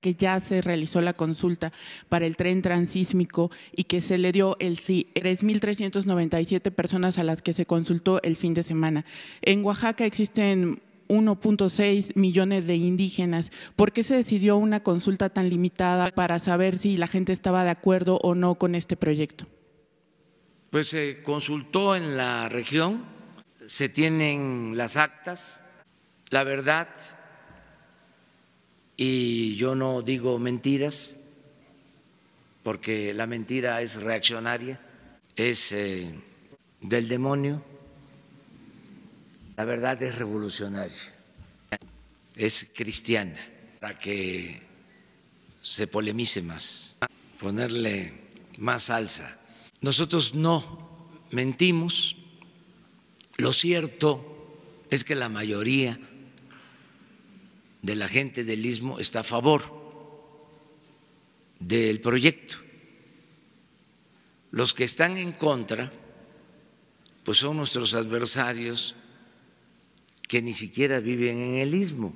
que ya se realizó la consulta para el tren transísmico y que se le dio el sí 3.397 personas a las que se consultó el fin de semana. En Oaxaca existen 1.6 millones de indígenas. ¿Por qué se decidió una consulta tan limitada para saber si la gente estaba de acuerdo o no con este proyecto? Pues se consultó en la región, se tienen las actas. La verdad y yo no digo mentiras porque la mentira es reaccionaria, es eh, del demonio, la verdad es revolucionaria, es cristiana, para que se polemice más, ponerle más salsa. Nosotros no mentimos, lo cierto es que la mayoría de la gente del istmo está a favor del proyecto. Los que están en contra, pues son nuestros adversarios que ni siquiera viven en el istmo.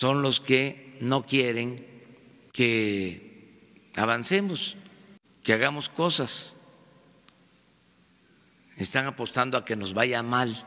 Son los que no quieren que avancemos, que hagamos cosas. Están apostando a que nos vaya mal.